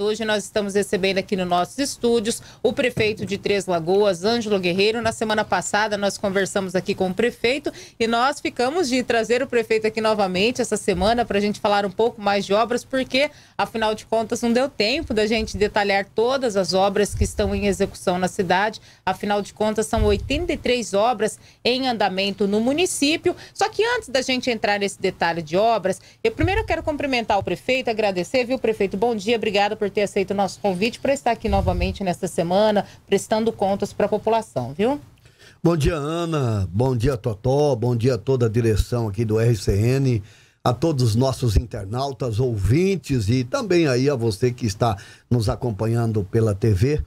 Hoje nós estamos recebendo aqui nos nossos estúdios o prefeito de Três Lagoas, Ângelo Guerreiro. Na semana passada nós conversamos aqui com o prefeito e nós ficamos de trazer o prefeito aqui novamente essa semana para a gente falar um pouco mais de obras, porque afinal de contas não deu tempo da gente detalhar todas as obras que estão em execução na cidade. Afinal de contas são 83 obras em andamento no município. Só que antes da gente entrar nesse detalhe de obras, eu primeiro quero cumprimentar o prefeito, agradecer, viu prefeito? Bom dia, obrigado por ter aceito o nosso convite para estar aqui novamente nesta semana, prestando contas para a população, viu? Bom dia, Ana. Bom dia, Totó. Bom dia a toda a direção aqui do RCN, a todos os nossos internautas, ouvintes e também aí a você que está nos acompanhando pela TV.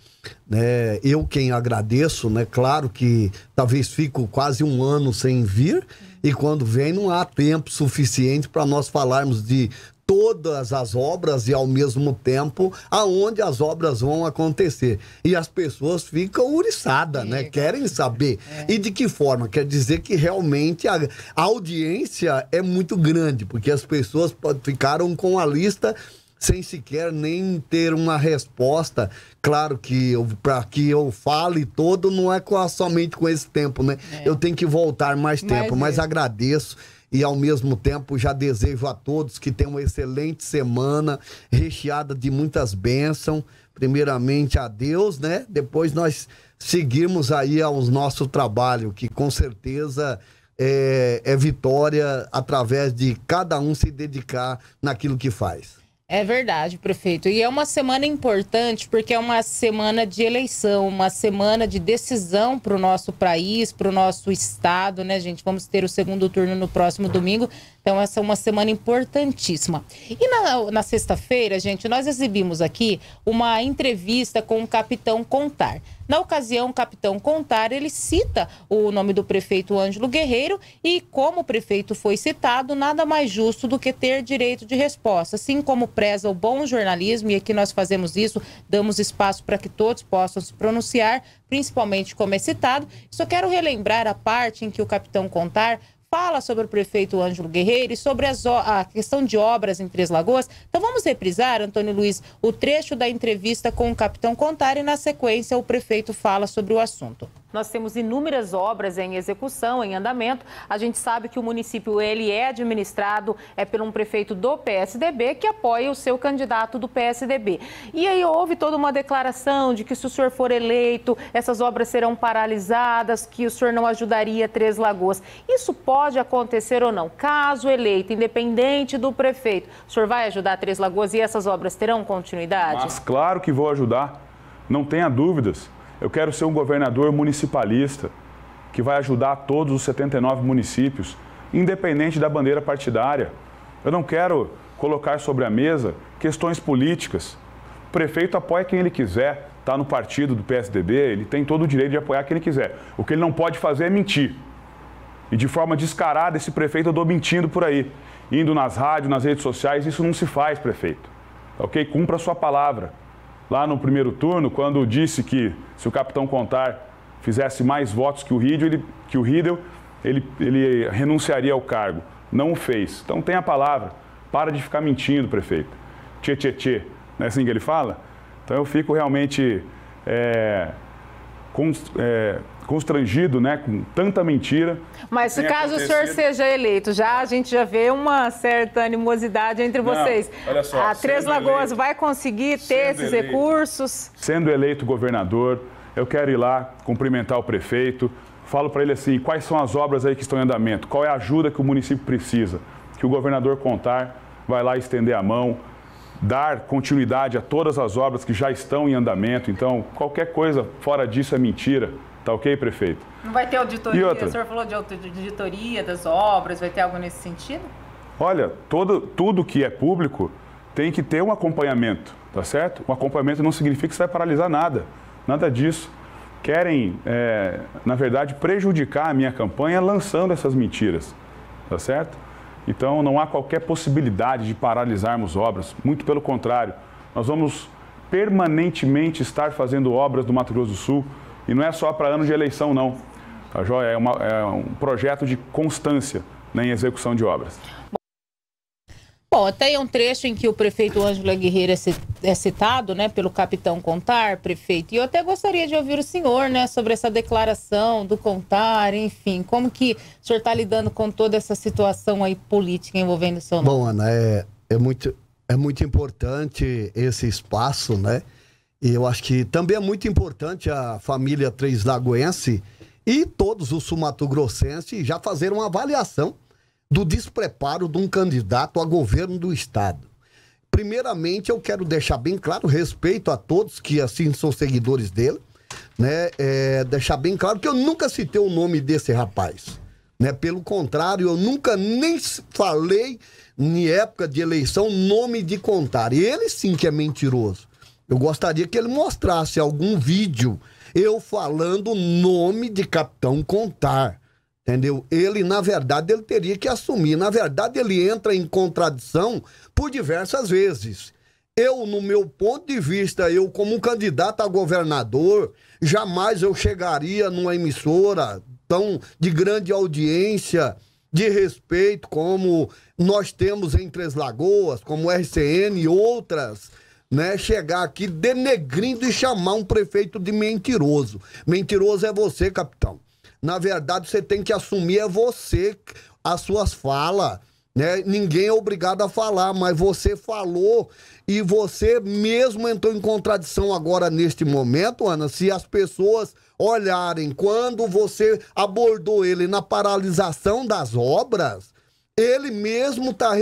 Né? Eu quem agradeço, né? Claro que talvez fico quase um ano sem vir e quando vem não há tempo suficiente para nós falarmos de todas as obras e ao mesmo tempo aonde as obras vão acontecer. E as pessoas ficam uriçadas, né? Querem saber. É. E de que forma? Quer dizer que realmente a, a audiência é muito grande, porque as pessoas ficaram com a lista sem sequer nem ter uma resposta. Claro que para que eu fale todo não é com, somente com esse tempo, né? É. Eu tenho que voltar mais tempo, mas, mas agradeço e ao mesmo tempo já desejo a todos que tenham uma excelente semana, recheada de muitas bênçãos. Primeiramente a Deus, né? Depois nós seguirmos aí ao nosso trabalho, que com certeza é, é vitória através de cada um se dedicar naquilo que faz. É verdade, prefeito. E é uma semana importante porque é uma semana de eleição, uma semana de decisão para o nosso país, para o nosso estado, né, gente? Vamos ter o segundo turno no próximo domingo. Então, essa é uma semana importantíssima. E na, na sexta-feira, gente, nós exibimos aqui uma entrevista com o capitão Contar. Na ocasião, o capitão Contar, ele cita o nome do prefeito Ângelo Guerreiro e como o prefeito foi citado, nada mais justo do que ter direito de resposta, assim como preza o bom jornalismo, e aqui nós fazemos isso, damos espaço para que todos possam se pronunciar, principalmente como é citado. Só quero relembrar a parte em que o capitão Contar fala sobre o prefeito Ângelo Guerreiro e sobre as, a questão de obras em Três Lagoas. Então vamos reprisar, Antônio Luiz, o trecho da entrevista com o capitão Contari e na sequência o prefeito fala sobre o assunto. Nós temos inúmeras obras em execução, em andamento. A gente sabe que o município ele é administrado é por um prefeito do PSDB que apoia o seu candidato do PSDB. E aí houve toda uma declaração de que se o senhor for eleito, essas obras serão paralisadas, que o senhor não ajudaria Três Lagoas. Isso pode acontecer ou não? Caso eleito, independente do prefeito, o senhor vai ajudar Três Lagoas e essas obras terão continuidade? Mas claro que vou ajudar, não tenha dúvidas. Eu quero ser um governador municipalista que vai ajudar todos os 79 municípios, independente da bandeira partidária. Eu não quero colocar sobre a mesa questões políticas. O prefeito apoia quem ele quiser, está no partido do PSDB, ele tem todo o direito de apoiar quem ele quiser. O que ele não pode fazer é mentir. E de forma descarada, esse prefeito andou mentindo por aí. Indo nas rádios, nas redes sociais, isso não se faz, prefeito. Tá ok? Cumpra a sua palavra lá no primeiro turno, quando disse que se o capitão Contar fizesse mais votos que o Riddle, ele, que o Riedel, ele, ele renunciaria ao cargo. Não o fez. Então tem a palavra. Para de ficar mentindo, prefeito. Tchê, tchê, tchê. Não é assim que ele fala? Então eu fico realmente é, com, é, constrangido, né, com tanta mentira. Mas se caso acontecido. o senhor seja eleito, já a gente já vê uma certa animosidade entre Não, vocês. Olha só, a Três Lagoas eleito, vai conseguir ter esses eleito, recursos? Sendo eleito governador, eu quero ir lá cumprimentar o prefeito, falo para ele assim, quais são as obras aí que estão em andamento, qual é a ajuda que o município precisa, que o governador contar, vai lá estender a mão, dar continuidade a todas as obras que já estão em andamento. Então, qualquer coisa fora disso é mentira. Tá ok, prefeito? Não vai ter auditoria? E outra? O senhor falou de auditoria das obras, vai ter algo nesse sentido? Olha, todo, tudo que é público tem que ter um acompanhamento, tá certo? Um acompanhamento não significa que você vai paralisar nada, nada disso. Querem, é, na verdade, prejudicar a minha campanha lançando essas mentiras, tá certo? Então não há qualquer possibilidade de paralisarmos obras, muito pelo contrário, nós vamos permanentemente estar fazendo obras do Mato Grosso do Sul e não é só para ano de eleição, não. a tá, joia? É, uma, é um projeto de constância né, em execução de obras. Bom, até um trecho em que o prefeito Ângelo Guerreiro é, é citado, né, pelo capitão Contar, prefeito, e eu até gostaria de ouvir o senhor, né, sobre essa declaração do Contar, enfim, como que o senhor está lidando com toda essa situação aí política envolvendo o seu nome? Bom, Ana, é, é, muito, é muito importante esse espaço, né, e eu acho que também é muito importante a família Três Lagoense e todos os sumatogrossenses já fazer uma avaliação do despreparo de um candidato a governo do Estado. Primeiramente, eu quero deixar bem claro respeito a todos que, assim, são seguidores dele, né? É, deixar bem claro que eu nunca citei o nome desse rapaz. Né? Pelo contrário, eu nunca nem falei, em época de eleição, nome de contar. ele sim que é mentiroso. Eu gostaria que ele mostrasse algum vídeo eu falando o nome de Capitão Contar. Entendeu? Ele, na verdade, ele teria que assumir. Na verdade, ele entra em contradição por diversas vezes. Eu, no meu ponto de vista, eu como um candidato a governador, jamais eu chegaria numa emissora tão de grande audiência, de respeito, como nós temos em Três Lagoas, como RCN e outras né, chegar aqui denegrindo e chamar um prefeito de mentiroso. Mentiroso é você, capitão. Na verdade, você tem que assumir é você as suas falas. Né? Ninguém é obrigado a falar, mas você falou e você mesmo entrou em contradição agora neste momento, Ana. Se as pessoas olharem quando você abordou ele na paralisação das obras, ele mesmo está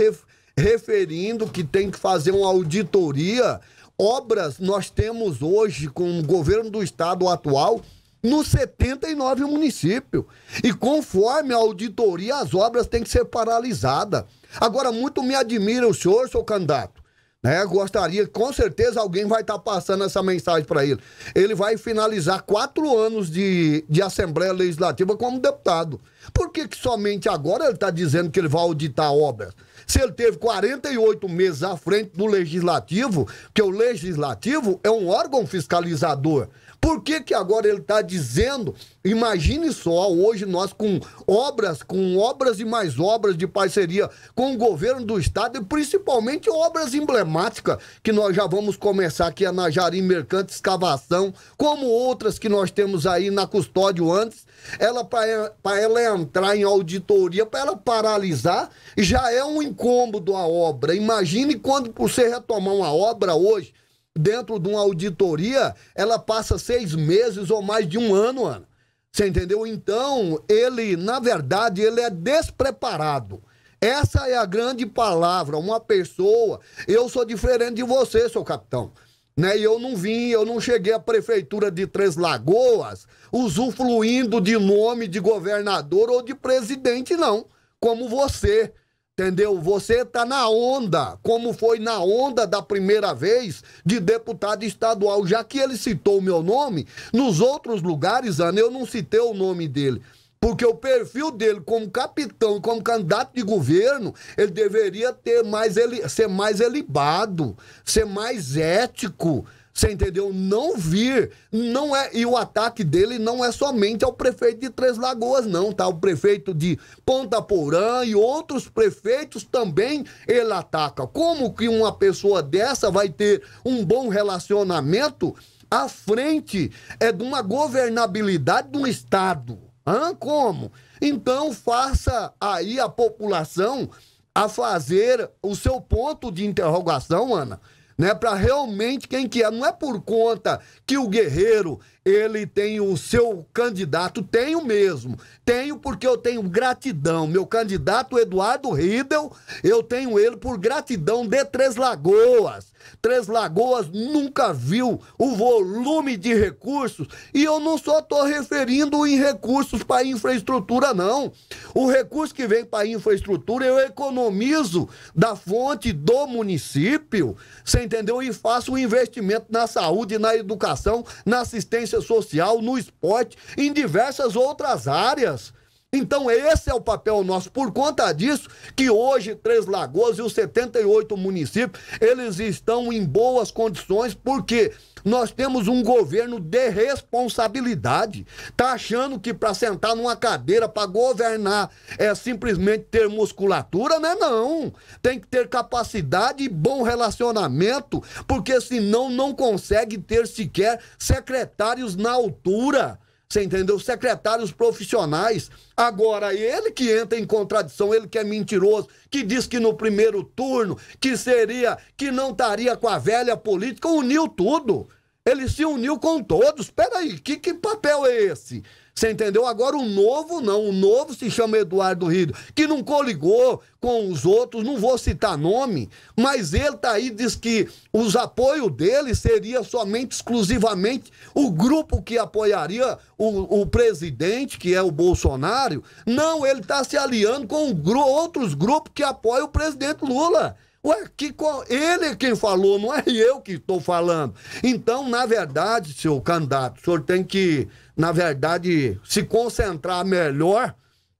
referindo que tem que fazer uma auditoria. Obras nós temos hoje com o governo do estado atual nos 79 municípios. E conforme a auditoria, as obras têm que ser paralisadas. Agora, muito me admira o senhor, seu candidato. Né? Gostaria, com certeza, alguém vai estar tá passando essa mensagem para ele. Ele vai finalizar quatro anos de, de Assembleia Legislativa como deputado. Por que, que somente agora ele está dizendo que ele vai auditar obras? se ele teve 48 meses à frente do legislativo, que o legislativo é um órgão fiscalizador. Por que, que agora ele está dizendo? Imagine só, hoje nós com obras, com obras e mais obras de parceria com o governo do estado e principalmente obras emblemáticas que nós já vamos começar aqui a Najari Mercante Escavação, como outras que nós temos aí na custódio antes, ela para ela entrar em auditoria, para ela paralisar, já é um incômodo a obra. Imagine quando você retomar uma obra hoje, dentro de uma auditoria, ela passa seis meses ou mais de um ano, Ana. Você entendeu? Então, ele, na verdade, ele é despreparado. Essa é a grande palavra. Uma pessoa. Eu sou diferente de você, seu capitão. Né? E eu não vim, eu não cheguei à prefeitura de Três Lagoas usufruindo de nome de governador ou de presidente, não. Como você. Entendeu? Você está na onda, como foi na onda da primeira vez de deputado estadual. Já que ele citou o meu nome, nos outros lugares, Ana, eu não citei o nome dele. Porque o perfil dele como capitão, como candidato de governo, ele deveria ter mais ele, ser mais elibado, ser mais ético, você entendeu? Não vir. Não é, e o ataque dele não é somente ao prefeito de Três Lagoas, não, tá? O prefeito de Ponta Porã e outros prefeitos também ele ataca. Como que uma pessoa dessa vai ter um bom relacionamento à frente é de uma governabilidade do Estado? Hã? Como? Então faça aí a população a fazer o seu ponto de interrogação, Ana, né? Para realmente quem que é, não é por conta que o guerreiro ele tem o seu candidato, tenho mesmo, tenho porque eu tenho gratidão. Meu candidato Eduardo Riedel, eu tenho ele por gratidão de Três Lagoas. Três Lagoas nunca viu o volume de recursos, e eu não só estou referindo em recursos para infraestrutura, não. O recurso que vem para infraestrutura eu economizo da fonte do município, você entendeu? E faço um investimento na saúde, na educação, na assistência social, no esporte, em diversas outras áreas. Então, esse é o papel nosso. Por conta disso, que hoje Três Lagoas e os 78 municípios, eles estão em boas condições, porque nós temos um governo de responsabilidade. Tá achando que para sentar numa cadeira para governar é simplesmente ter musculatura, né? Não. Tem que ter capacidade e bom relacionamento, porque senão não consegue ter sequer secretários na altura. Você entendeu? Secretários profissionais. Agora, ele que entra em contradição, ele que é mentiroso, que diz que no primeiro turno, que seria, que não estaria com a velha política, uniu tudo. Ele se uniu com todos. Peraí, que, que papel é esse? Você entendeu? Agora o novo não, o novo se chama Eduardo Rido, que não coligou com os outros, não vou citar nome, mas ele tá aí diz que os apoios dele seria somente exclusivamente o grupo que apoiaria o, o presidente, que é o Bolsonaro. Não, ele tá se aliando com gru outros grupos que apoiam o presidente Lula. Ué, que, ele é quem falou, não é eu que estou falando. Então, na verdade, seu candidato, o senhor tem que na verdade, se concentrar melhor,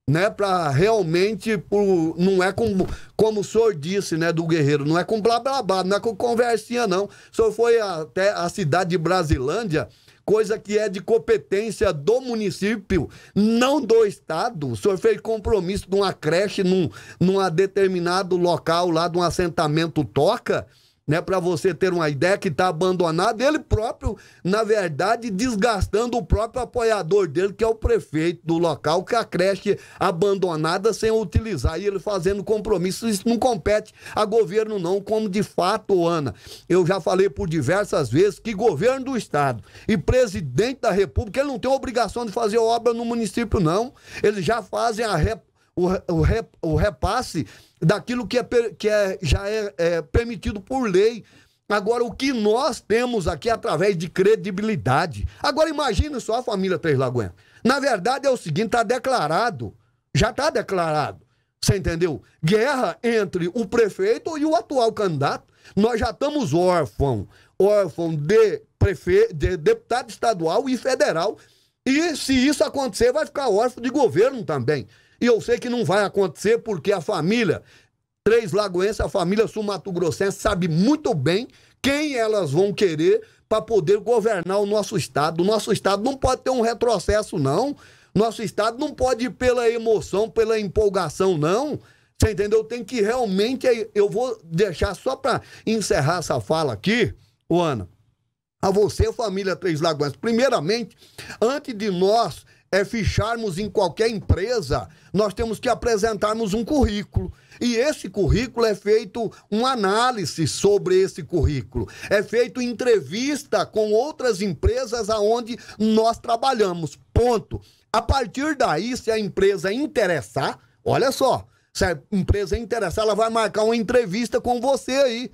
né? Para realmente, por, não é com, como o senhor disse, né? Do guerreiro, não é com blá blá blá, não é com conversinha, não. O senhor foi até a cidade de Brasilândia coisa que é de competência do município, não do Estado. O senhor fez compromisso de uma creche num, num determinado local lá, de um assentamento Toca né? Para você ter uma ideia que está abandonado, ele próprio, na verdade, desgastando o próprio apoiador dele, que é o prefeito do local, que a creche abandonada sem utilizar e ele fazendo compromissos Isso não compete a governo não, como de fato, Ana. Eu já falei por diversas vezes que governo do estado e presidente da República, ele não tem obrigação de fazer obra no município não. Eles já fazem a República o, o, o repasse daquilo que, é, que é, já é, é permitido por lei. Agora, o que nós temos aqui é através de credibilidade. Agora, imagina só a família Três Lagoinhas. Na verdade, é o seguinte: está declarado. Já está declarado. Você entendeu? Guerra entre o prefeito e o atual candidato. Nós já estamos órfão órfão de, prefe... de deputado estadual e federal. E se isso acontecer, vai ficar órfão de governo também. E eu sei que não vai acontecer porque a família Três Lagoense, a família sul-mato-grossense sabe muito bem quem elas vão querer para poder governar o nosso estado. O nosso estado não pode ter um retrocesso não. Nosso estado não pode ir pela emoção, pela empolgação não. Você entendeu? Tem que realmente eu vou deixar só para encerrar essa fala aqui, Ana. A você, família Três Lagoas. Primeiramente, antes de nós é, ficharmos em qualquer empresa, nós temos que apresentarmos um currículo. E esse currículo é feito uma análise sobre esse currículo. É feito entrevista com outras empresas aonde nós trabalhamos. Ponto. A partir daí, se a empresa interessar, olha só, se a empresa interessar, ela vai marcar uma entrevista com você aí.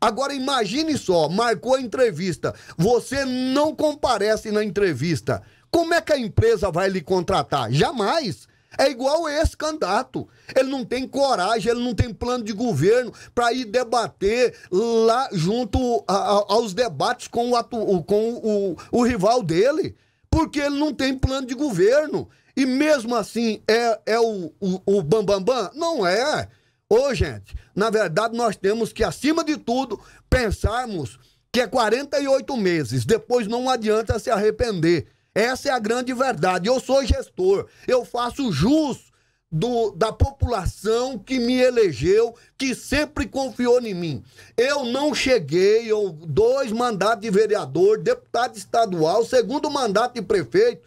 Agora imagine só, marcou a entrevista, você não comparece na entrevista. Como é que a empresa vai lhe contratar? Jamais. É igual esse candidato. Ele não tem coragem, ele não tem plano de governo para ir debater lá junto a, a, aos debates com, o, atu, com o, o, o, rival dele, porque ele não tem plano de governo. E mesmo assim é, é o, o, o bambambam? Bam, bam? Não é. Ô, gente, na verdade nós temos que, acima de tudo, pensarmos que é 48 meses. Depois não adianta se arrepender. Essa é a grande verdade. Eu sou gestor, eu faço jus do, da população que me elegeu, que sempre confiou em mim. Eu não cheguei, eu, dois mandatos de vereador, deputado estadual, segundo mandato de prefeito,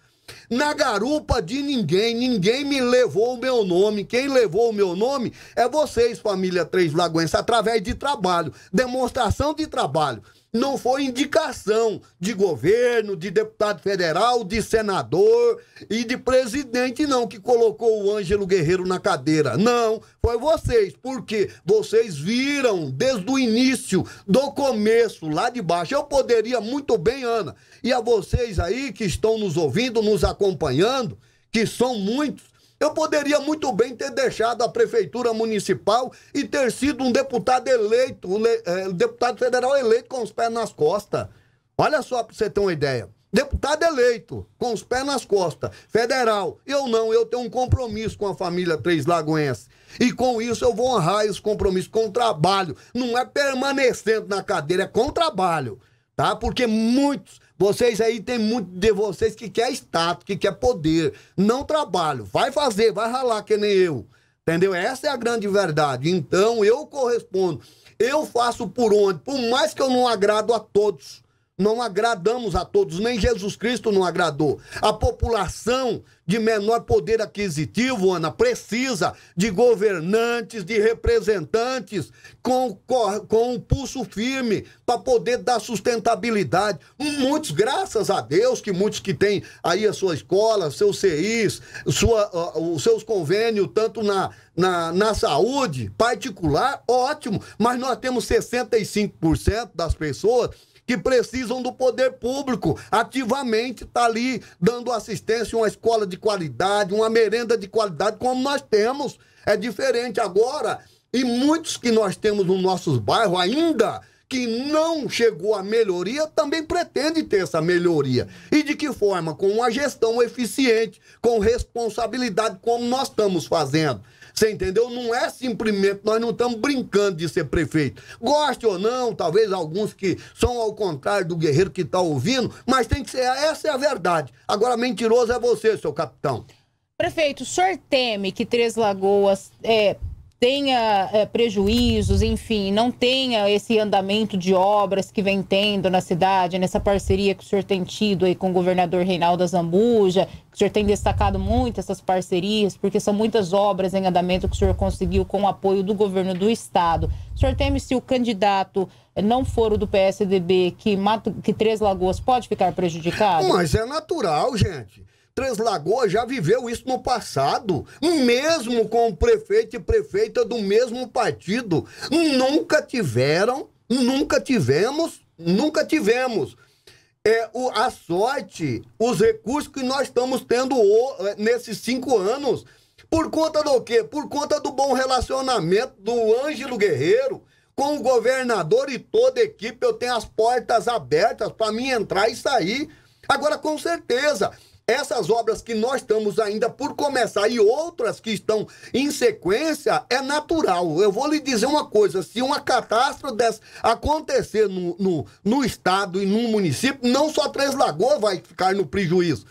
na garupa de ninguém, ninguém me levou o meu nome. Quem levou o meu nome é vocês, família Três Lagoenses, através de trabalho, demonstração de trabalho não foi indicação de governo, de deputado federal, de senador e de presidente, não, que colocou o Ângelo Guerreiro na cadeira. Não, foi vocês, porque vocês viram desde o início, do começo, lá de baixo. Eu poderia muito bem, Ana, e a vocês aí que estão nos ouvindo, nos acompanhando, que são muitos, eu poderia muito bem ter deixado a prefeitura municipal e ter sido um deputado eleito, um eh, deputado federal eleito com os pés nas costas. Olha só para você ter uma ideia. Deputado eleito, com os pés nas costas, federal. Eu não, eu tenho um compromisso com a família Três Lagoense. E com isso eu vou honrar esse compromisso com o trabalho. Não é permanecendo na cadeira, é com o trabalho, tá? Porque muitos vocês aí tem muito de vocês que quer status, que quer poder. Não trabalho. Vai fazer, vai ralar que nem eu. Entendeu? Essa é a grande verdade. Então eu correspondo. Eu faço por onde? Por mais que eu não agrado a todos não agradamos a todos, nem Jesus Cristo não agradou. A população de menor poder aquisitivo, Ana, precisa de governantes, de representantes com, com um pulso firme para poder dar sustentabilidade. Muitos, graças a Deus, que muitos que têm aí a sua escola, seus CIs, sua, uh, os seus convênios, tanto na, na, na saúde particular, ótimo, mas nós temos 65% das pessoas que precisam do poder público, ativamente está ali dando assistência uma escola de qualidade, uma merenda de qualidade, como nós temos. É diferente agora. E muitos que nós temos nos nossos bairros ainda que não chegou à melhoria também pretende ter essa melhoria. E de que forma? Com uma gestão eficiente, com responsabilidade, como nós estamos fazendo. Você entendeu? Não é simplesmente, nós não estamos brincando de ser prefeito. Goste ou não, talvez alguns que são ao contrário do guerreiro que está ouvindo, mas tem que ser, essa é a verdade. Agora, mentiroso é você, seu capitão. Prefeito, o senhor teme que Três Lagoas é, tenha é, prejuízos, enfim, não tenha esse andamento de obras que vem tendo na cidade, nessa parceria que o senhor tem tido aí com o governador Reinaldo Zambuja, que o senhor tem destacado muito essas parcerias, porque são muitas obras em andamento que o senhor conseguiu com o apoio do governo do estado. O senhor teme se o candidato eh, não for o do PSDB, que, Mato, que Três Lagoas pode ficar prejudicado? Mas é natural, gente. Três Lagoas já viveu isso no passado, mesmo com o prefeito e prefeita do mesmo partido. Nunca tiveram, nunca tivemos, nunca tivemos. É, o, a sorte, os recursos que nós estamos tendo o, é, nesses cinco anos, por conta do quê? Por conta do bom relacionamento do Ângelo Guerreiro com o governador e toda a equipe. Eu tenho as portas abertas para mim entrar e sair. Agora, com certeza, essas obras que nós estamos ainda por começar e outras que estão em sequência é natural. Eu vou lhe dizer uma coisa: se uma catástrofe dessa acontecer no, no, no estado e no município, não só Três Lagoas vai ficar no prejuízo.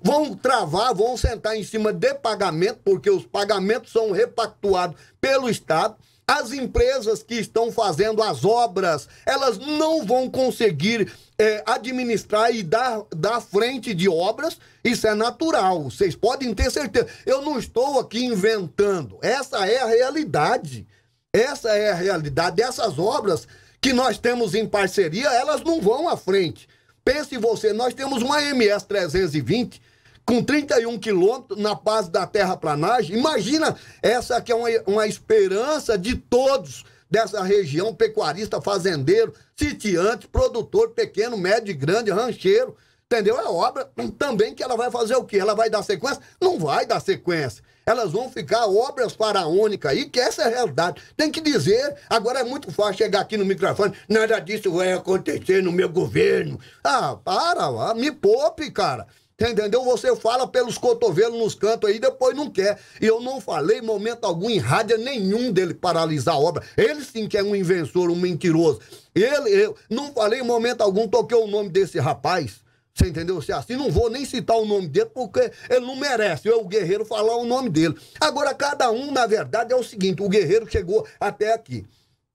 Vão travar, vão sentar em cima de pagamento, porque os pagamentos são repactuados pelo Estado as empresas que estão fazendo as obras, elas não vão conseguir é, administrar e dar, dar frente de obras, isso é natural. Vocês podem ter certeza. Eu não estou aqui inventando. Essa é a realidade. Essa é a realidade. Essas obras que nós temos em parceria, elas não vão à frente. Pense você, nós temos uma MS 320 com 31 quilômetros na base da terraplanagem. Imagina, essa que é uma, uma esperança de todos dessa região, pecuarista, fazendeiro, sitiante, produtor, pequeno, médio e grande, rancheiro, entendeu? É obra hum, também que ela vai fazer o quê? Ela vai dar sequência? Não vai dar sequência. Elas vão ficar obras faraônicas aí, que essa é a realidade. Tem que dizer, agora é muito fácil chegar aqui no microfone, nada disso vai acontecer no meu governo. Ah, para, me poupe, cara. Tá entendeu? Você fala pelos cotovelos nos cantos aí, depois não quer. E eu não falei momento algum em rádio nenhum dele paralisar a obra. Ele sim que é um inventor, um mentiroso. Ele, eu não falei em momento algum, toquei o nome desse rapaz. Você entendeu? Se é assim, não vou nem citar o nome dele, porque ele não merece. Eu, o guerreiro, falar o nome dele. Agora, cada um, na verdade, é o seguinte: o guerreiro chegou até aqui.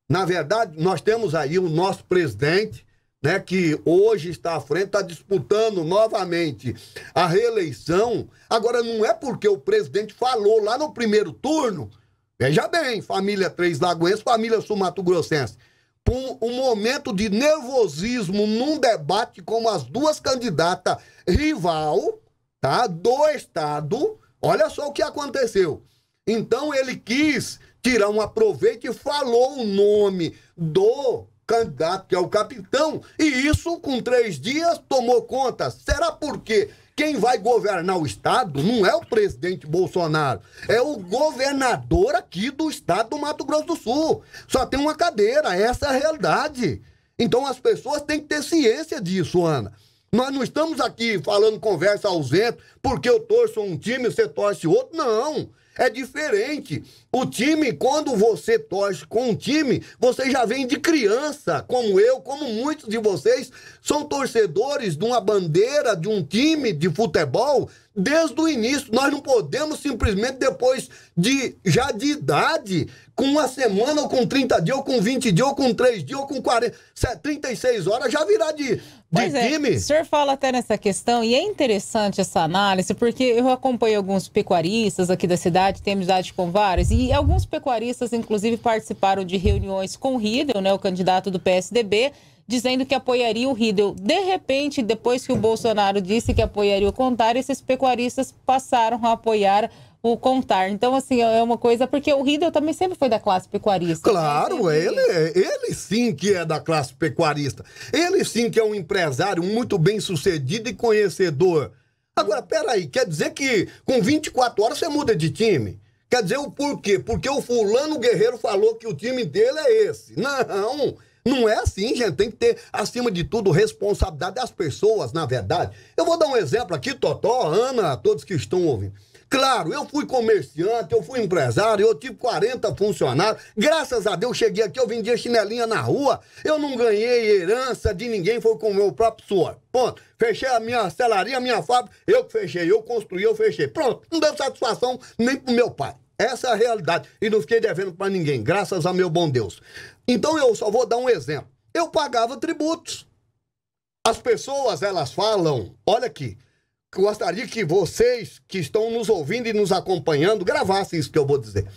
Na verdade, nós temos aí o nosso presidente, né, que hoje está à frente, está disputando novamente a reeleição. Agora, não é porque o presidente falou lá no primeiro turno, veja bem, família Três Lagoense, família Sul Mato Grossense, um, um momento de nervosismo num debate com as duas candidatas rival tá, do Estado. Olha só o que aconteceu. Então, ele quis tirar um aproveito e falou o nome do candidato, que é o capitão. E isso, com três dias, tomou conta. Será por quê? Quem vai governar o Estado não é o presidente Bolsonaro, é o governador aqui do Estado do Mato Grosso do Sul. Só tem uma cadeira, essa é a realidade. Então as pessoas têm que ter ciência disso, Ana. Nós não estamos aqui falando conversa ausente porque eu torço um time e você torce outro, não. É diferente. O time, quando você torce com um time, você já vem de criança, como eu, como muitos de vocês, são torcedores de uma bandeira, de um time de futebol desde o início. Nós não podemos simplesmente depois de já de idade, com uma semana, ou com 30 dias, ou com 20 dias, ou com 3 dias, ou com 40, 36 horas, já virar de, de pois é, time. É. O senhor fala até nessa questão, e é interessante essa análise, porque eu acompanho alguns pecuaristas aqui da cidade, tenho amizade com vários, e alguns pecuaristas, inclusive, participaram de reuniões com o Riedel, né, o candidato do PSDB, dizendo que apoiaria o Riedel. De repente, depois que o Bolsonaro disse que apoiaria o Contar, esses pecuaristas passaram a apoiar o Contar. Então, assim, é uma coisa... Porque o Riedel também sempre foi da classe pecuarista. Claro, né? ele, é, ele sim que é da classe pecuarista. Ele sim que é um empresário muito bem sucedido e conhecedor. Agora, peraí, quer dizer que com 24 horas você muda de time? Quer dizer o porquê? Porque o fulano guerreiro falou que o time dele é esse. Não, não é assim, gente. Tem que ter, acima de tudo, responsabilidade das pessoas, na verdade. Eu vou dar um exemplo aqui, Totó, Ana, todos que estão ouvindo. Claro, eu fui comerciante, eu fui empresário, eu tive 40 funcionários. Graças a Deus, cheguei aqui, eu vendia chinelinha na rua. Eu não ganhei herança de ninguém, foi com o meu próprio suor. Ponto. Fechei a minha celaria, a minha fábrica, eu que fechei, eu construí, eu fechei. Pronto, não deu satisfação nem pro meu pai. Essa é a realidade. E não fiquei devendo para ninguém, graças a meu bom Deus. Então eu só vou dar um exemplo. Eu pagava tributos. As pessoas, elas falam, olha aqui, gostaria que vocês que estão nos ouvindo e nos acompanhando gravassem isso que eu vou dizer.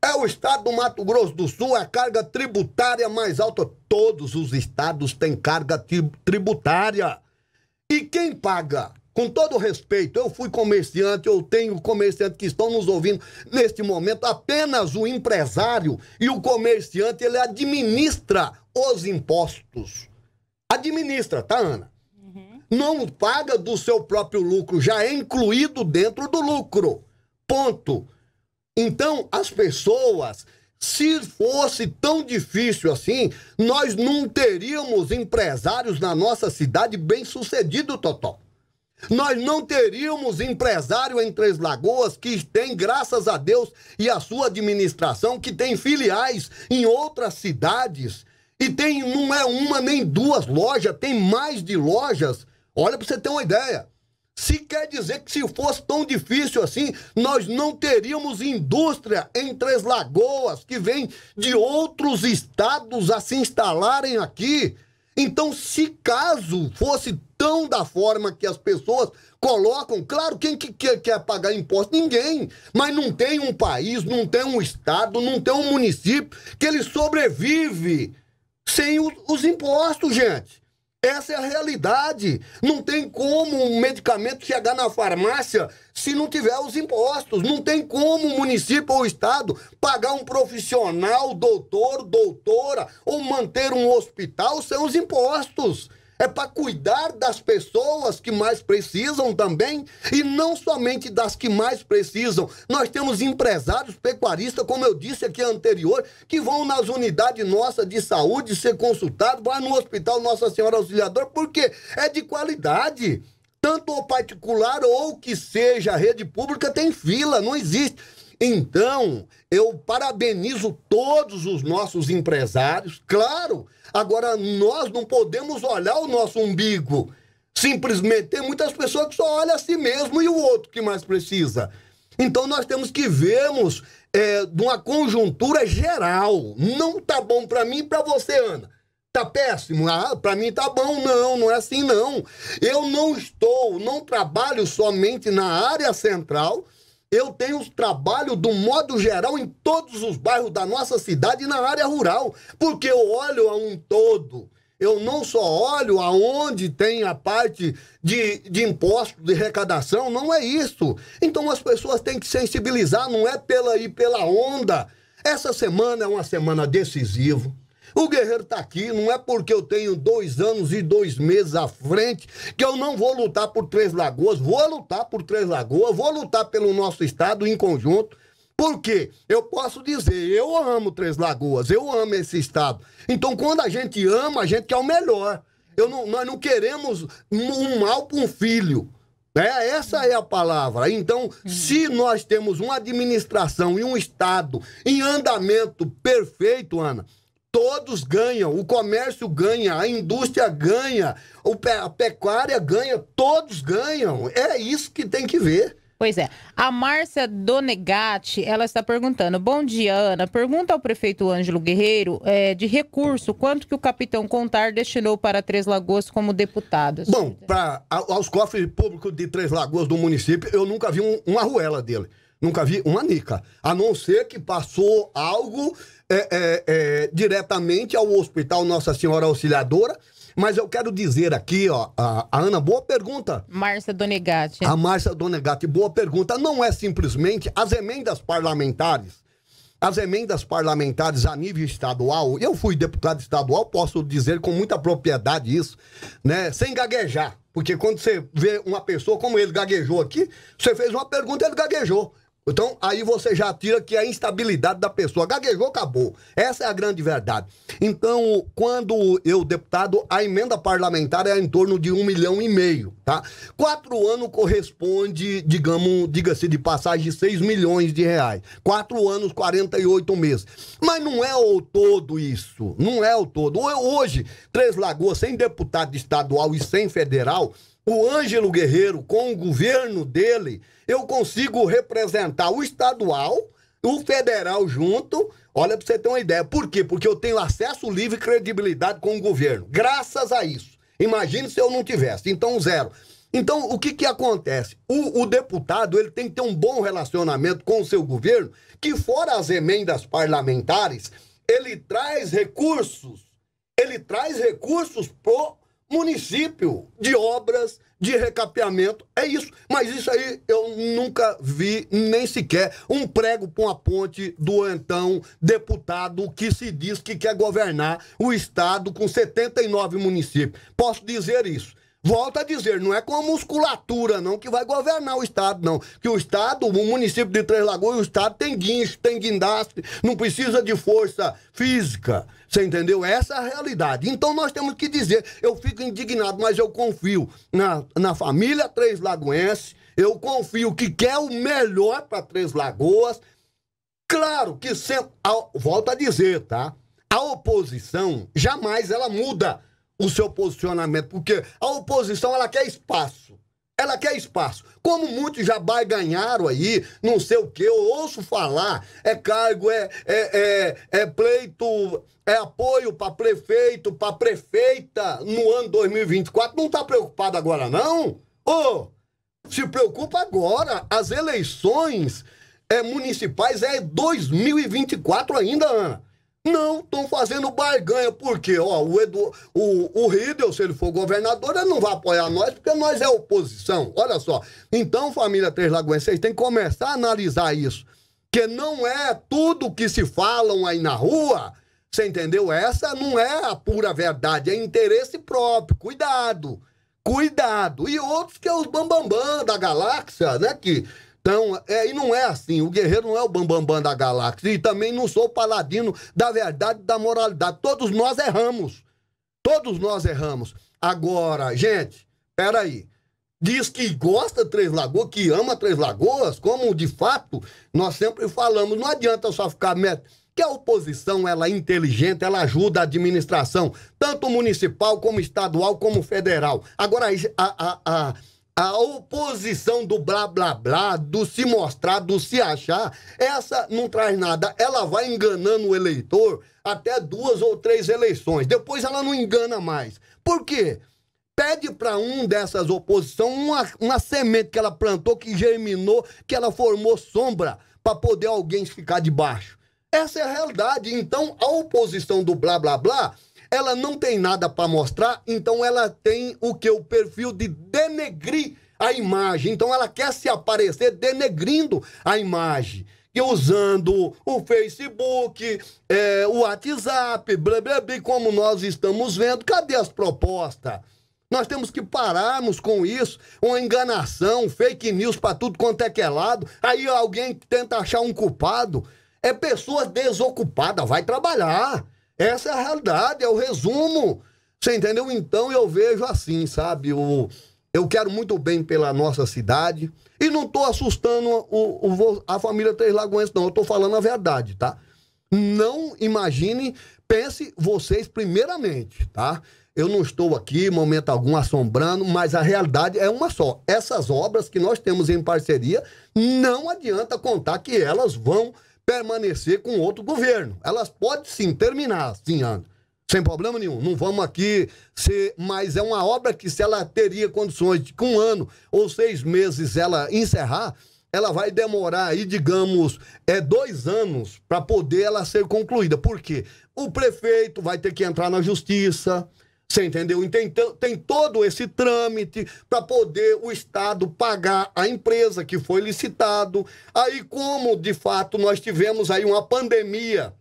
É o estado do Mato Grosso do Sul é a carga tributária mais alta. Todos os estados têm carga tributária. E quem paga com todo respeito, eu fui comerciante, eu tenho comerciantes que estão nos ouvindo neste momento. Apenas o empresário e o comerciante, ele administra os impostos. Administra, tá, Ana? Uhum. Não paga do seu próprio lucro, já é incluído dentro do lucro. Ponto. Então, as pessoas, se fosse tão difícil assim, nós não teríamos empresários na nossa cidade bem-sucedido, Totó. Nós não teríamos empresário em Três Lagoas que tem, graças a Deus, e a sua administração, que tem filiais em outras cidades. E tem, não é uma nem duas lojas, tem mais de lojas. Olha para você ter uma ideia. Se quer dizer que se fosse tão difícil assim, nós não teríamos indústria em Três Lagoas, que vem de outros estados a se instalarem aqui. Então, se caso fosse da forma que as pessoas colocam. Claro, quem que quer, quer pagar imposto? Ninguém. Mas não tem um país, não tem um estado, não tem um município que ele sobrevive sem os, os impostos, gente. Essa é a realidade. Não tem como um medicamento chegar na farmácia se não tiver os impostos. Não tem como o município ou o estado pagar um profissional, doutor, doutora, ou manter um hospital sem os impostos é para cuidar das pessoas que mais precisam também e não somente das que mais precisam. Nós temos empresários pecuaristas, como eu disse aqui anterior, que vão nas unidades nossas de saúde ser consultados, vai no hospital Nossa Senhora Auxiliadora, porque é de qualidade. Tanto o particular ou que seja a rede pública tem fila, não existe. Então, eu parabenizo todos os nossos empresários, claro, Agora, nós não podemos olhar o nosso umbigo. Simplesmente, tem muitas pessoas que só olham a si mesmo e o outro que mais precisa. Então, nós temos que vermos é, de uma conjuntura geral. Não tá bom para mim e para você, Ana. Tá péssimo? Ah, para mim tá bom. Não, não é assim não. Eu não estou, não trabalho somente na área central, eu tenho trabalho do modo geral em todos os bairros da nossa cidade e na área rural, porque eu olho a um todo. Eu não só olho aonde tem a parte de, de imposto, de arrecadação, não é isso. Então as pessoas têm que sensibilizar, não é pela e pela onda. Essa semana é uma semana decisiva. O guerreiro está aqui, não é porque eu tenho dois anos e dois meses à frente que eu não vou lutar por Três Lagoas, vou lutar por Três Lagoas, vou lutar pelo nosso estado em conjunto. Porque eu posso dizer, eu amo Três Lagoas, eu amo esse estado. Então, quando a gente ama, a gente quer o melhor. Eu não, nós não queremos um mal para um filho. É, essa é a palavra. Então, se nós temos uma administração e um Estado em andamento perfeito, Ana, Todos ganham, o comércio ganha, a indústria ganha, a pecuária ganha, todos ganham. É isso que tem que ver. Pois é. A Márcia Donegatti, ela está perguntando: Bom dia, Ana. Pergunta ao prefeito Ângelo Guerreiro é, de recurso, quanto que o capitão Contar destinou para Três Lagoas como deputado? Bom, para aos cofres públicos de Três Lagoas do município, eu nunca vi um, uma arruela dele. Nunca vi uma nica. A não ser que passou algo é, é, é, diretamente ao Hospital Nossa Senhora Auxiliadora. Mas eu quero dizer aqui, ó, a, a Ana, boa pergunta. Márcia Donegatti. A Márcia Donegatti, boa pergunta. Não é simplesmente as emendas parlamentares. As emendas parlamentares a nível estadual, eu fui deputado estadual, posso dizer com muita propriedade isso, né? Sem gaguejar. Porque quando você vê uma pessoa como ele gaguejou aqui, você fez uma pergunta, ele gaguejou. Então, aí você já tira que é a instabilidade da pessoa. Gaguejou, acabou. Essa é a grande verdade. Então, quando eu, deputado, a emenda parlamentar é em torno de um milhão e meio, tá? Quatro anos corresponde, digamos, diga-se de passagem, seis milhões de reais. Quatro anos, 48 meses. Mas não é o todo isso. Não é o todo. Hoje, Três Lagoas, sem deputado estadual e sem federal, o Ângelo Guerreiro, com o governo dele, eu consigo representar o estadual, o federal junto. Olha, para você ter uma ideia. Por quê? Porque eu tenho acesso livre e credibilidade com o governo. Graças a isso. Imagine se eu não tivesse. Então, zero. Então, o que, que acontece? O, o, deputado ele tem que ter um bom relacionamento com o seu governo, que fora as emendas parlamentares, ele traz recursos, ele traz recursos pro município de obras, de recapeamento. É isso. Mas isso aí eu nunca vi nem sequer um prego com a ponte do então deputado que se diz que quer governar o estado com 79 municípios. Posso dizer isso. Volto a dizer, não é com a musculatura, não, que vai governar o Estado, não. Que o Estado, o município de Três Lagoas, o Estado tem guincho, tem guindaste, não precisa de força física. Você entendeu? Essa é a realidade. Então nós temos que dizer, eu fico indignado, mas eu confio na, na família Três Lagoense, eu confio que quer o melhor para Três Lagoas. Claro que sempre, volta a dizer, tá? A oposição jamais ela muda o seu posicionamento, porque a oposição ela quer espaço. Ela quer espaço. Como muitos já ganharam aí, não sei o que, eu ouço falar, é cargo, é, é, é, é pleito, é apoio para prefeito, para prefeita no ano 2024. Não está preocupado agora, não? Ô, oh, se preocupa agora, as eleições é, municipais é 2024 ainda, Ana. Não, estão fazendo barganha, porque ó, o, Edu, o, o se ele for governador, ele não vai apoiar nós, porque nós é oposição. Olha só. Então, família Três Lagoas, vocês têm que começar a analisar isso. Que não é tudo que se falam aí na rua. Você entendeu? Essa não é a pura verdade, é interesse próprio. Cuidado. Cuidado. E outros que é os bambambam bam, bam da galáxia, né? Que então, é, e não é assim. O guerreiro não é o bambambam bam, bam da galáxia. E também não sou o paladino da verdade da moralidade. Todos nós erramos. Todos nós erramos. Agora, gente, peraí. Diz que gosta Três Lagoas, que ama Três Lagoas, como de fato nós sempre falamos. Não adianta só ficar met... que a oposição ela é inteligente, ela ajuda a administração, tanto municipal como estadual como federal. Agora, a, a, a a oposição do blá blá blá, do se mostrar, do se achar, essa não traz nada. Ela vai enganando o eleitor até duas ou três eleições. Depois ela não engana mais. Por quê? Pede para um dessas oposição uma, uma semente que ela plantou, que germinou, que ela formou sombra, para poder alguém ficar debaixo. Essa é a realidade. Então, a oposição do blá blá blá ela não tem nada para mostrar, então ela tem o que? O perfil de denegrir a imagem. Então ela quer se aparecer denegrindo a imagem. E usando o Facebook, é, o WhatsApp, blá, blá, blá, como nós estamos vendo, cadê as propostas? Nós temos que pararmos com isso, uma enganação, fake news para tudo quanto é que é lado. Aí alguém tenta achar um culpado. É pessoa desocupada vai trabalhar. Essa é a realidade, é o resumo. Você entendeu? Então eu vejo assim, sabe? O, eu quero muito bem pela nossa cidade. E não estou assustando o, o, a família Três Lagoas, não. Eu estou falando a verdade, tá? Não imagine, pense vocês primeiramente, tá? Eu não estou aqui, momento algum, assombrando, mas a realidade é uma só. Essas obras que nós temos em parceria, não adianta contar que elas vão permanecer com outro governo. Elas podem sim terminar, sim, André. Sem problema nenhum. Não vamos aqui ser. Mas é uma obra que, se ela teria condições de, com um ano ou seis meses, ela encerrar, ela vai demorar aí, digamos, é, dois anos para poder ela ser concluída. Por quê? O prefeito vai ter que entrar na justiça. Você entendeu? Então, então, tem todo esse trâmite para poder o Estado pagar a empresa que foi licitado. Aí, como de fato nós tivemos aí uma pandemia,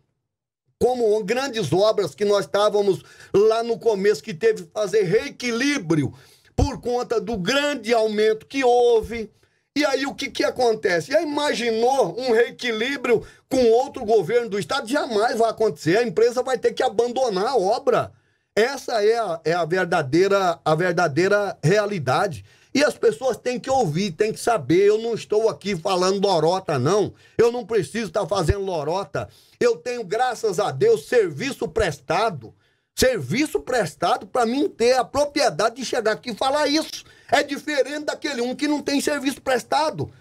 como grandes obras que nós estávamos lá no começo, que teve que fazer reequilíbrio por conta do grande aumento que houve. E aí o que, que acontece? Já imaginou um reequilíbrio com outro governo do estado? Jamais vai acontecer. A empresa vai ter que abandonar a obra. Essa é a, é a, verdadeira, a verdadeira realidade. E as pessoas têm que ouvir, têm que saber. Eu não estou aqui falando lorota, não. Eu não preciso estar fazendo lorota. Eu tenho, graças a Deus, serviço prestado. Serviço prestado para mim ter a propriedade de chegar aqui e falar isso. É diferente daquele um que não tem serviço prestado.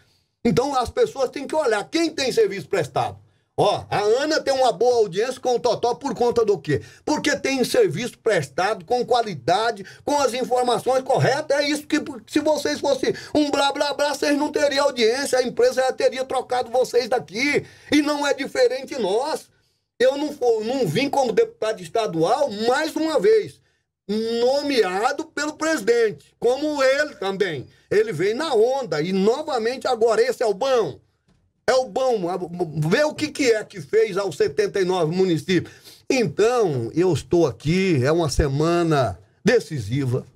Então as pessoas têm que olhar quem tem serviço prestado. Ó, a Ana tem uma boa audiência com o Totó por conta do quê? Porque tem serviço prestado com qualidade, com as informações corretas. É isso que se vocês fossem um blá blá blá, vocês não teriam audiência, a empresa já teria trocado vocês daqui. E não é diferente nós. Eu não, for, não vim como deputado estadual mais uma vez, nomeado pelo presidente, como ele também. Ele veio na onda e novamente agora esse é o bom. É o bom, vê o que, que é que fez aos 79 municípios. Então, eu estou aqui, é uma semana decisiva,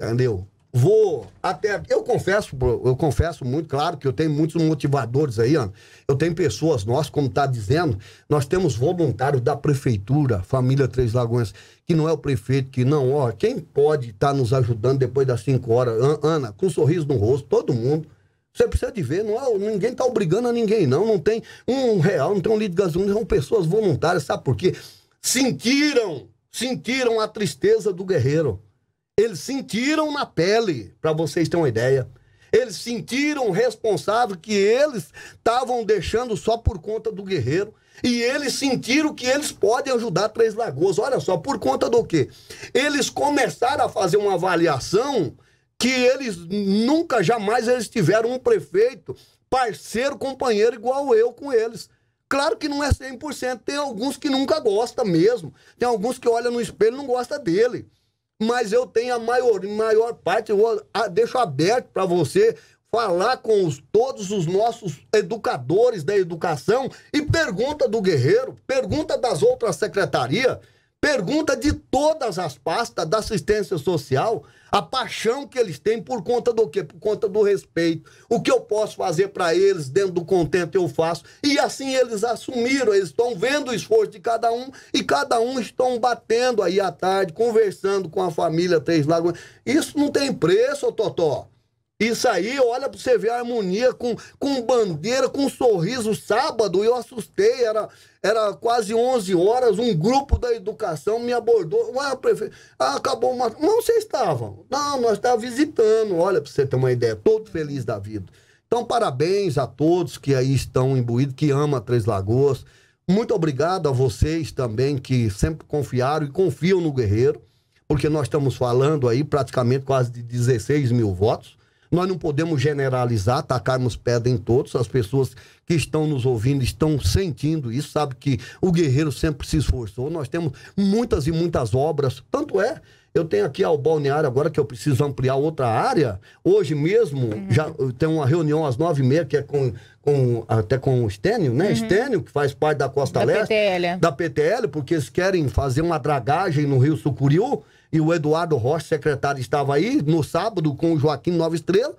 entendeu? Vou até. Eu confesso, eu confesso muito, claro que eu tenho muitos motivadores aí, ó. Eu tenho pessoas, nós, como está dizendo, nós temos voluntários da prefeitura, família Três Lagoas, que não é o prefeito, que não, ó, quem pode estar tá nos ajudando depois das 5 horas? Ana, com um sorriso no rosto, todo mundo. Você precisa de ver, não é, ninguém está obrigando a ninguém, não. Não tem um real, não tem um litro de gasolina, são pessoas voluntárias, sabe por quê? Sentiram, sentiram a tristeza do guerreiro. Eles sentiram na pele, para vocês terem uma ideia. Eles sentiram responsável que eles estavam deixando só por conta do guerreiro. E eles sentiram que eles podem ajudar Três Lagoas. Olha só, por conta do quê? Eles começaram a fazer uma avaliação que eles nunca, jamais eles tiveram um prefeito parceiro, companheiro igual eu com eles. Claro que não é 100%, tem alguns que nunca gosta mesmo. Tem alguns que olha no espelho e não gosta dele. Mas eu tenho a maior, maior parte, eu deixo aberto para você falar com os, todos os nossos educadores da educação e pergunta do Guerreiro, pergunta das outras secretarias, pergunta de todas as pastas da assistência social, a paixão que eles têm por conta do quê? Por conta do respeito. O que eu posso fazer para eles dentro do contento eu faço. E assim eles assumiram, eles estão vendo o esforço de cada um e cada um estão batendo aí à tarde, conversando com a família Três Lagoas. Isso não tem preço, Totó. Isso aí, olha pra você ver a harmonia com, com bandeira, com um sorriso. Sábado eu assustei, era, era quase 11 horas. Um grupo da educação me abordou. Ué, prefeito, ah, acabou uma. Não, vocês estavam. Não, nós estávamos visitando. Olha pra você ter uma ideia. Todo feliz da vida. Então, parabéns a todos que aí estão imbuídos, que ama Três Lagoas. Muito obrigado a vocês também que sempre confiaram e confiam no Guerreiro, porque nós estamos falando aí praticamente quase de 16 mil votos. Nós não podemos generalizar, atacarmos pedra em todos. As pessoas que estão nos ouvindo estão sentindo isso, sabe que o guerreiro sempre se esforçou. Nós temos muitas e muitas obras. Tanto é eu tenho aqui ao balneário agora que eu preciso ampliar outra área. Hoje mesmo, uhum. já tem uma reunião às nove e meia, que é com, com, até com o Estênio, né? Uhum. Estênio, que faz parte da Costa da Leste. PTL. Da PTL, porque eles querem fazer uma dragagem no Rio Sucuriú e o Eduardo Rocha, secretário, estava aí no sábado com o Joaquim Nova Estrela.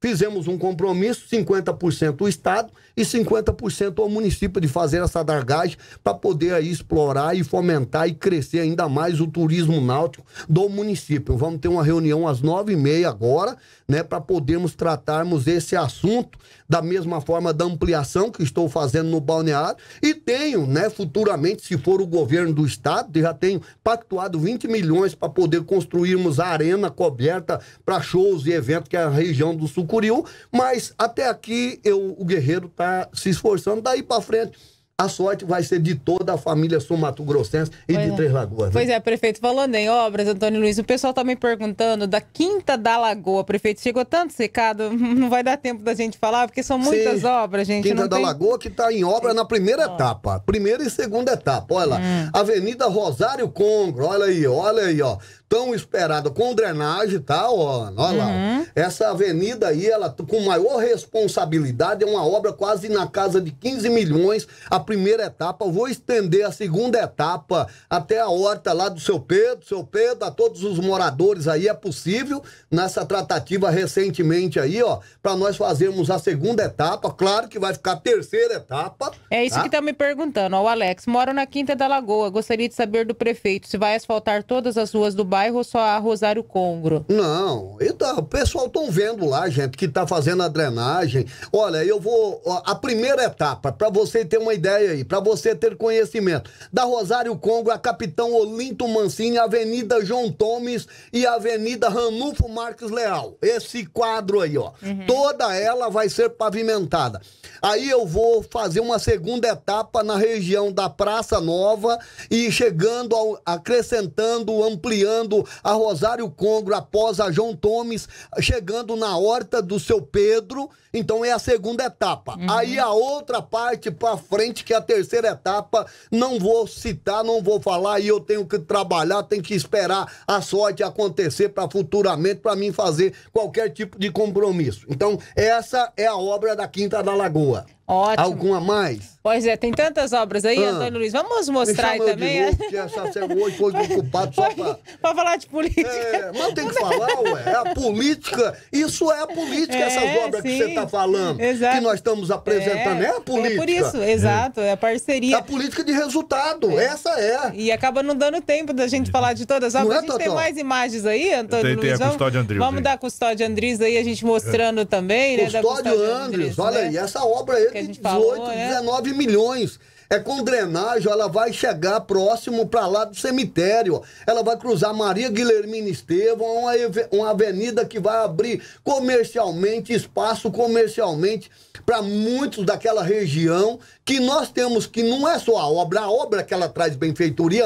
Fizemos um compromisso, 50% o Estado e 50% o município de fazer essa dargagem para poder aí explorar e fomentar e crescer ainda mais o turismo náutico do município. Vamos ter uma reunião às nove e meia agora, né, para podermos tratarmos esse assunto da mesma forma da ampliação que estou fazendo no balneário e tenho, né, futuramente, se for o governo do Estado, já tenho pactuado 20 milhões para poder construirmos a arena coberta para shows e eventos que é a região do Sul Curiú, mas até aqui eu, o Guerreiro está se esforçando, daí para frente a sorte vai ser de toda a família sul grossense e pois de é. Três Lagoas. Né? Pois é, prefeito, falando em obras, Antônio Luiz, o pessoal tá me perguntando da Quinta da Lagoa. Prefeito, chegou tanto secado, não vai dar tempo da gente falar, porque são muitas Sim. obras, gente. Quinta da tem... Lagoa que está em obra na primeira etapa, primeira e segunda etapa, olha lá. Hum. Avenida Rosário Congro, olha aí, olha aí, ó tão esperada com drenagem, tá? Ó, ó lá. Uhum. Essa avenida aí, ela com maior responsabilidade, é uma obra quase na casa de 15 milhões. A primeira etapa, vou estender a segunda etapa até a horta lá do seu Pedro, seu Pedro, a todos os moradores aí é possível nessa tratativa recentemente aí, ó, para nós fazermos a segunda etapa. Claro que vai ficar a terceira etapa. É isso tá? que tá me perguntando, ó, o Alex. Moro na Quinta da Lagoa. Gostaria de saber do prefeito se vai asfaltar todas as ruas do bairro bairro ou só a Rosário Congro? Não, então, o pessoal estão vendo lá, gente, que está fazendo a drenagem. Olha, eu vou. A primeira etapa, para você ter uma ideia aí, para você ter conhecimento, da Rosário Congro a Capitão Olinto Mancini, Avenida João Tomes e Avenida Ranulfo Marques Leal. Esse quadro aí, ó. Uhum. Toda ela vai ser pavimentada. Aí eu vou fazer uma segunda etapa na região da Praça Nova e chegando, ao, acrescentando, ampliando chegando a Rosário Congro após a João Tomes, chegando na horta do seu Pedro. Então é a segunda etapa. Uhum. Aí a outra parte para frente, que é a terceira etapa, não vou citar, não vou falar, e eu tenho que trabalhar, tenho que esperar a sorte acontecer para futuramente, para mim fazer qualquer tipo de compromisso. Então, essa é a obra da Quinta da Lagoa. Ótimo. Alguma mais? Pois é, tem tantas obras aí, ah, Antônio Luiz. Vamos mostrar aí também. De novo, é? que essa hoje foi ocupado só pra... pra falar de política. É, mas tem que falar, ué. É a política. Isso é a política, é, essas obras sim. que você tá falando. Exato. Que nós estamos apresentando. É, é a política. É por isso, é. exato. É a parceria. A política de resultado, é. essa é. E acaba não dando tempo da gente falar de todas as obras. a gente Totó? tem mais imagens aí, Antônio tem, Luiz. Tem a vamos, Custódio Andrius. Vamos dar a Custódio Andrius aí, a gente mostrando também, né? Custódio, Custódio Andrius, né? olha aí, essa obra aí que a gente 18, falou, 19 né? milhões. É com drenagem, ela vai chegar próximo para lá do cemitério. Ela vai cruzar Maria Guilhermina Estevam, uma, uma avenida que vai abrir comercialmente, espaço comercialmente para muitos daquela região que nós temos que não é só a obra, a obra que ela traz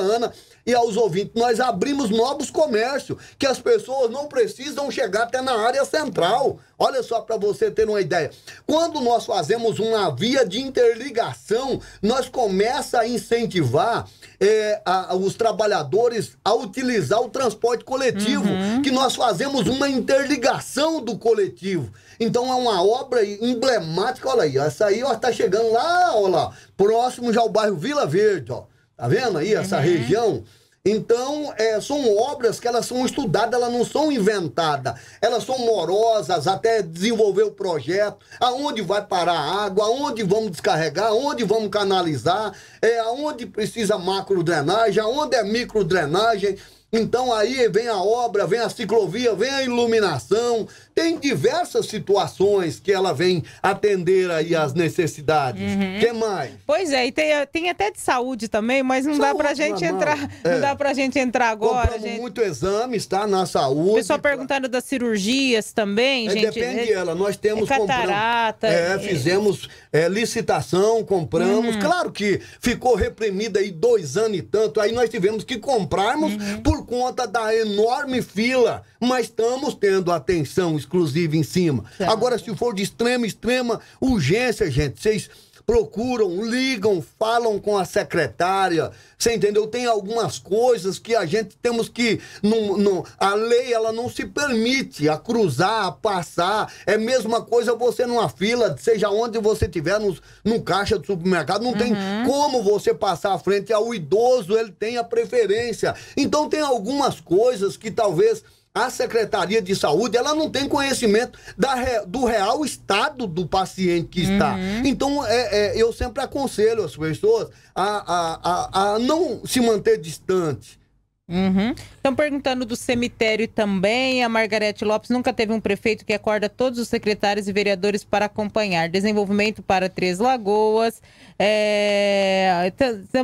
Ana e aos ouvintes, nós abrimos novos comércios, que as pessoas não precisam chegar até na área central. Olha só para você ter uma ideia. Quando nós fazemos uma via de interligação, nós começa a incentivar é, a, os trabalhadores a utilizar o transporte coletivo, uhum. que nós fazemos uma interligação do coletivo. Então é uma obra emblemática, olha aí, essa aí ó, tá chegando lá, olha lá, próximo já ao bairro Vila Verde, ó. Tá vendo aí essa uhum. região? Então, é, são obras que elas são estudadas, elas não são inventadas. Elas são morosas até desenvolver o projeto, aonde vai parar a água, aonde vamos descarregar, aonde vamos canalizar, é, aonde precisa macro drenagem, aonde é micro drenagem. Então aí vem a obra, vem a ciclovia, vem a iluminação, tem diversas situações que ela vem atender aí as necessidades. Uhum. que mais? Pois é, e tem, tem até de saúde também, mas não saúde, dá pra gente entrar, é. não dá pra gente entrar agora, Compramos gente. muito exame, está na saúde. Pessoal pra... perguntando das cirurgias também, é, gente. Depende é, né? dela, nós temos é catarata. é, é. fizemos é, licitação, compramos. Uhum. Claro que ficou reprimida aí dois anos e tanto, aí nós tivemos que comprarmos uhum. por conta da enorme fila, mas estamos tendo atenção exclusiva em cima. Certo. Agora, se for de extrema, extrema urgência, gente, vocês procuram, ligam, falam com a secretária. Você entendeu? Tem algumas coisas que a gente temos que. Não, não, a lei ela não se permite a cruzar, a passar. É a mesma coisa você numa fila, seja onde você estiver, no, no caixa do supermercado, não uhum. tem como você passar à frente ao idoso, ele tem a preferência. Então tem algumas coisas que talvez a Secretaria de Saúde ela não tem conhecimento da, do real estado do paciente que está. Uhum. Então, é, é, eu sempre aconselho as pessoas a, a, a, a não se manter distante. Uhum. Estão perguntando do cemitério também. A Margarete Lopes nunca teve um prefeito que acorda todos os secretários e vereadores para acompanhar. Desenvolvimento para Três Lagoas. É...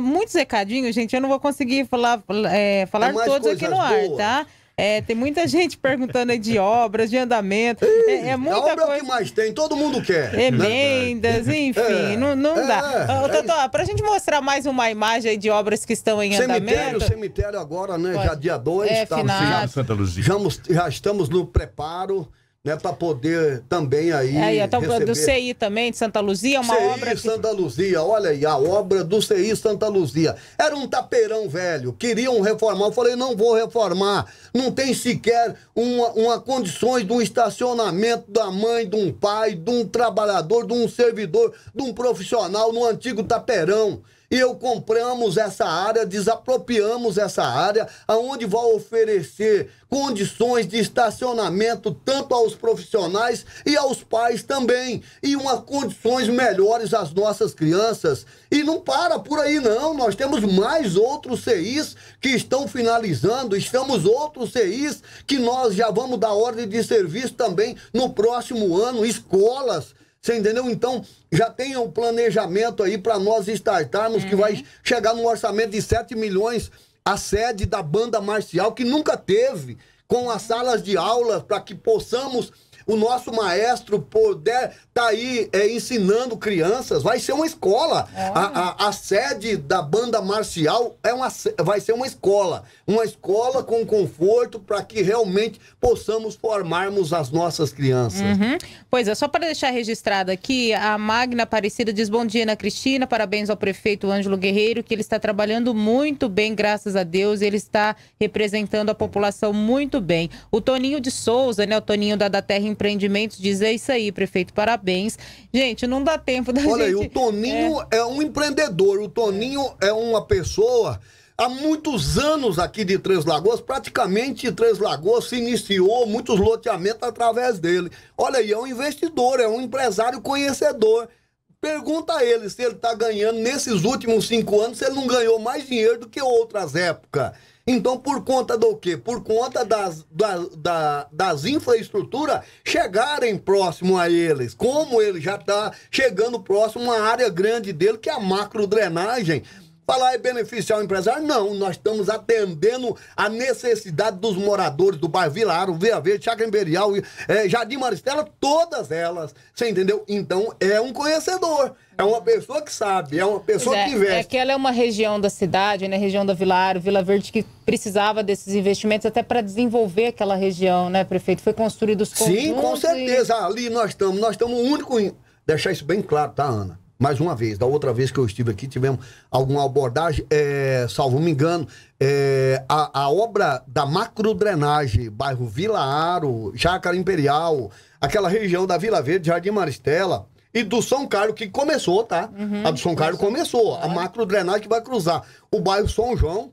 Muitos recadinhos, gente. Eu não vou conseguir falar, é, falar todos aqui no boas. ar, tá? É, tem muita gente perguntando aí de obras, de andamento. é, é, é muita obra coisa. É o que mais tem, todo mundo quer. Né? Emendas, né? enfim, é, não, não é, dá. Ô, é Totó, pra gente mostrar mais uma imagem aí de obras que estão em cemitério, andamento. Cemitério agora, né? Pode. Já dia 2, é, tá, Santa já, já estamos no preparo né, para poder também aí. É, então, receber... do CI também, de Santa Luzia, é uma CI obra. CI Santa Luzia, olha aí, a obra do CI Santa Luzia. Era um tapeirão velho, queriam reformar. Eu falei, não vou reformar. Não tem sequer uma, uma condições de um estacionamento da mãe, de um pai, de um trabalhador, de um servidor, de um profissional no antigo tapeirão eu compramos essa área, desapropriamos essa área, aonde vai oferecer condições de estacionamento tanto aos profissionais e aos pais também, e umas condições melhores às nossas crianças. E não para por aí não, nós temos mais outros CIs que estão finalizando, estamos outros CIs que nós já vamos dar ordem de serviço também no próximo ano, escolas você entendeu? Então, já tenha um planejamento aí para nós estartarmos uhum. que vai uhum. chegar num orçamento de 7 milhões a sede da banda marcial, que nunca teve, com as salas de aula, para que possamos o nosso maestro puder tá aí é, ensinando crianças, vai ser uma escola. É. A, a, a, sede da banda marcial é uma, vai ser uma escola. Uma escola com conforto para que realmente possamos formarmos as nossas crianças. Uhum. Pois é, só para deixar registrado aqui, a Magna Aparecida diz bom dia, Ana Cristina, parabéns ao prefeito Ângelo Guerreiro, que ele está trabalhando muito bem, graças a Deus, ele está representando a população muito bem. O Toninho de Souza, né, o Toninho da, da Terra empreendimentos dizer isso aí, prefeito, parabéns. Gente, não dá tempo da Olha gente... Olha aí, o Toninho é... é... um empreendedor, o Toninho é uma pessoa... Há muitos anos aqui de Três Lagoas, praticamente Três Lagoas se iniciou muitos loteamentos através dele. Olha aí, é um investidor, é um empresário conhecedor. Pergunta a ele se ele está ganhando nesses últimos cinco anos, se ele não ganhou mais dinheiro do que outras épocas. Então, por conta do quê? Por conta das, das, das, das infraestruturas chegarem próximo a eles. Como ele já está chegando próximo a área grande dele, que é a macro drenagem Falar é beneficiar o empresário? Não, nós estamos atendendo a necessidade dos moradores do bairro Vila Via Verde, Chacra Imperial, é, eh, Jardim Maristela, todas elas. Você entendeu? Então é um conhecedor. É uma pessoa que sabe, é uma pessoa é, que é investe. É que ela é uma região da cidade, né? Região da Vilaro, Vila Verde, que precisava desses investimentos até para desenvolver aquela região, né, prefeito? Foi construído os conjuntos Sim, com certeza. E... Ali nós estamos, nós estamos o único... Deixar isso bem claro, tá, Ana? mais uma vez. Da outra vez que eu estive aqui, tivemos alguma abordagem, é, salvo me engano, é, a, a, obra da macrodrenagem, bairro Vila Aro, Chácara Imperial, aquela região da Vila Verde, Jardim Maristela, e do São Carlos, que começou, tá? Uhum, a do São Carlos começou. A macrodrenagem vai cruzar o bairro São João,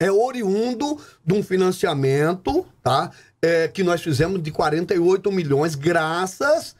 é oriundo de um financiamento, tá? É, que nós fizemos de 48 milhões, graças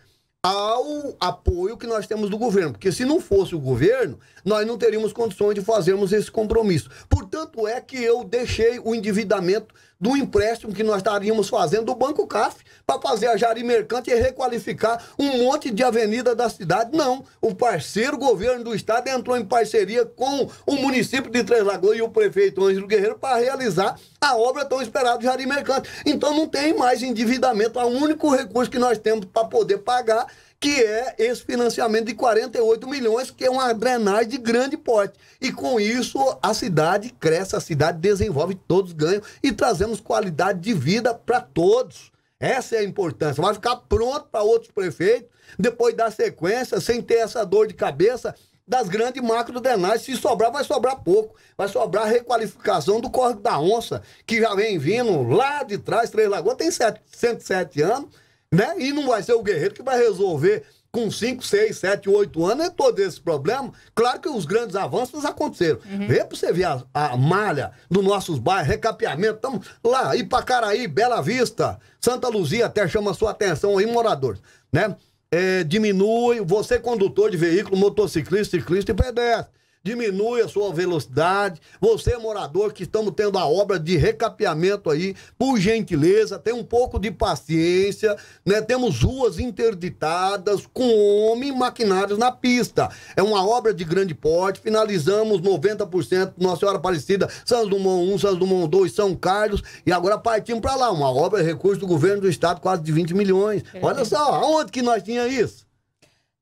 ao apoio que nós temos do governo, porque se não fosse o governo, nós não teríamos condições de fazermos esse compromisso. Portanto, é que eu deixei o endividamento do empréstimo que nós estaríamos fazendo do Banco CAF para fazer a Jari Mercante e requalificar um monte de avenida da cidade. Não. O parceiro governo do estado entrou em parceria com o município de Três Lagoas e o prefeito Ângelo Guerreiro para realizar a obra tão esperada do Jari Mercante. Então não tem mais endividamento, é o único recurso que nós temos para poder pagar que é esse financiamento de 48 milhões, que é uma drenagem de grande porte. E com isso, a cidade cresce, a cidade desenvolve, todos ganham e trazemos qualidade de vida para todos. Essa é a importância. Vai ficar pronto para outros prefeitos, depois da sequência, sem ter essa dor de cabeça das grandes macro drenagens. Se sobrar, vai sobrar pouco. Vai sobrar requalificação do Córrego da Onça, que já vem vindo lá de trás, Três Lagoas, tem 7, 107 anos né? E não vai ser o Guerreiro que vai resolver com 5, 6, 7, 8 anos, é todo esse problema. Claro que os grandes avanços aconteceram. Uhum. Vê pra você ver a, a malha dos nossos bairros, recapeamento, estamos lá, Ipacaraí, Bela Vista, Santa Luzia, até chama sua atenção aí, moradores, né? É, diminui, você condutor de veículo, motociclista, ciclista e pedestre diminui a sua velocidade. Você, morador, que estamos tendo a obra de recapeamento aí, por gentileza, tem um pouco de paciência, né? Temos ruas interditadas com homem e maquinários na pista. É uma obra de grande porte, finalizamos 90% Nossa Senhora Aparecida, Santos Dumont 1, Santos Dumont 2, São Carlos, e agora partimos para lá, uma obra, recurso do governo do estado, quase de 20 milhões. É. Olha só, aonde que nós tinha isso?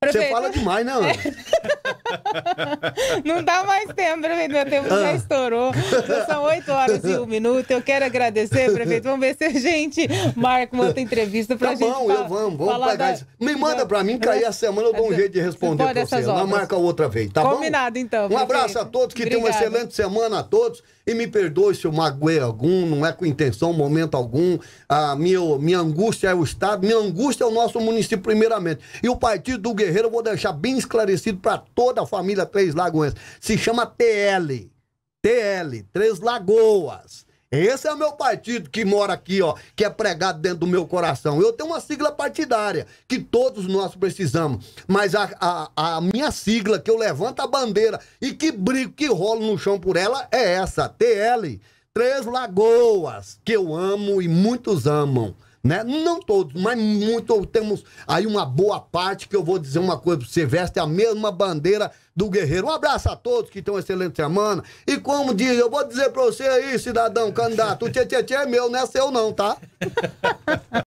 Prefeito... Você fala demais, não? Né, Ana? Não dá mais tempo, prefeito. Meu tempo já ah. estourou. são 8 horas e 1 minuto. Eu quero agradecer, prefeito. Vamos ver se a gente marca uma outra entrevista pra tá gente. Bom, fala, eu vamos, vamos pegar da... Me manda pra mim, aí a semana, eu dou um jeito de responder você pra você. Nós marca outra vez, tá Combinado, bom? Combinado, então. Prefeito. Um abraço a todos, que tenham uma excelente semana a todos. E me perdoe se eu magoei algum, não é com intenção, momento algum. A ah, minha, minha angústia é o Estado, minha angústia é o nosso município, primeiramente. E o Partido do Guerreiro, eu vou deixar bem esclarecido para toda a família Três Lagoas. Se chama TL. TL, Três Lagoas. Esse é o meu partido que mora aqui, ó, que é pregado dentro do meu coração. Eu tenho uma sigla partidária que todos nós precisamos, mas a, a, a minha sigla que eu levanto a bandeira e que brigo, que rolo no chão por ela é essa, TL, Três Lagoas, que eu amo e muitos amam. Né? Não todos, mas muito temos aí uma boa parte que eu vou dizer uma coisa, você veste a mesma bandeira do Guerreiro. Um abraço a todos que estão uma excelente semana. E como diz, eu vou dizer pra você aí, cidadão, candidato, o tchê, tchê, tchê é meu, não é seu não, tá?